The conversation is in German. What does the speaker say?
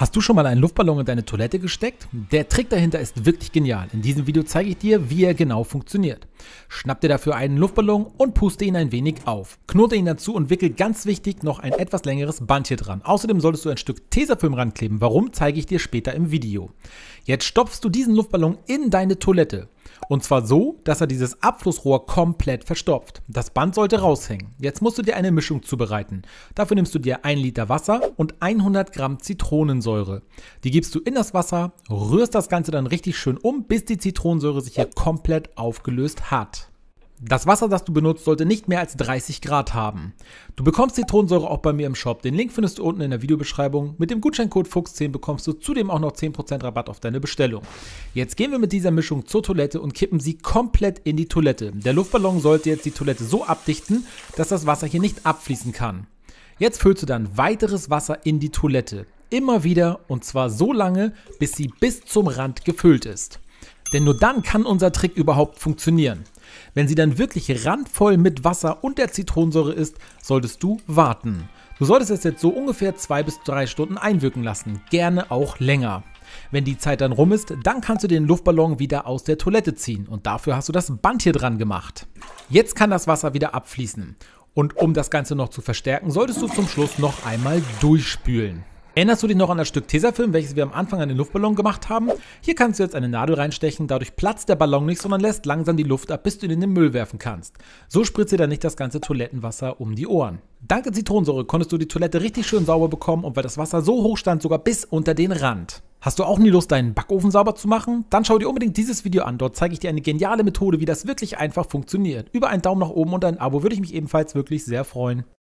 Hast du schon mal einen Luftballon in deine Toilette gesteckt? Der Trick dahinter ist wirklich genial. In diesem Video zeige ich dir, wie er genau funktioniert. Schnapp dir dafür einen Luftballon und puste ihn ein wenig auf. Knote ihn dazu und wickel ganz wichtig noch ein etwas längeres Band hier dran. Außerdem solltest du ein Stück Tesafilm rankleben. Warum, zeige ich dir später im Video. Jetzt stopfst du diesen Luftballon in deine Toilette. Und zwar so, dass er dieses Abflussrohr komplett verstopft. Das Band sollte raushängen. Jetzt musst du dir eine Mischung zubereiten. Dafür nimmst du dir 1 Liter Wasser und 100 Gramm Zitronensäure. Die gibst du in das Wasser, rührst das Ganze dann richtig schön um, bis die Zitronensäure sich hier komplett aufgelöst hat. Das Wasser, das du benutzt, sollte nicht mehr als 30 Grad haben. Du bekommst Zitronensäure auch bei mir im Shop. Den Link findest du unten in der Videobeschreibung. Mit dem Gutscheincode FUCHS10 bekommst du zudem auch noch 10% Rabatt auf deine Bestellung. Jetzt gehen wir mit dieser Mischung zur Toilette und kippen sie komplett in die Toilette. Der Luftballon sollte jetzt die Toilette so abdichten, dass das Wasser hier nicht abfließen kann. Jetzt füllst du dann weiteres Wasser in die Toilette. Immer wieder und zwar so lange, bis sie bis zum Rand gefüllt ist. Denn nur dann kann unser Trick überhaupt funktionieren. Wenn sie dann wirklich randvoll mit Wasser und der Zitronensäure ist, solltest du warten. Du solltest es jetzt so ungefähr zwei bis drei Stunden einwirken lassen, gerne auch länger. Wenn die Zeit dann rum ist, dann kannst du den Luftballon wieder aus der Toilette ziehen und dafür hast du das Band hier dran gemacht. Jetzt kann das Wasser wieder abfließen und um das Ganze noch zu verstärken, solltest du zum Schluss noch einmal durchspülen. Erinnerst du dich noch an das Stück Tesafilm, welches wir am Anfang an den Luftballon gemacht haben? Hier kannst du jetzt eine Nadel reinstechen, dadurch platzt der Ballon nicht, sondern lässt langsam die Luft ab, bis du ihn in den Müll werfen kannst. So spritzt dir dann nicht das ganze Toilettenwasser um die Ohren. Dank der Zitronensäure konntest du die Toilette richtig schön sauber bekommen und weil das Wasser so hoch stand, sogar bis unter den Rand. Hast du auch nie Lust, deinen Backofen sauber zu machen? Dann schau dir unbedingt dieses Video an. Dort zeige ich dir eine geniale Methode, wie das wirklich einfach funktioniert. Über einen Daumen nach oben und ein Abo würde ich mich ebenfalls wirklich sehr freuen.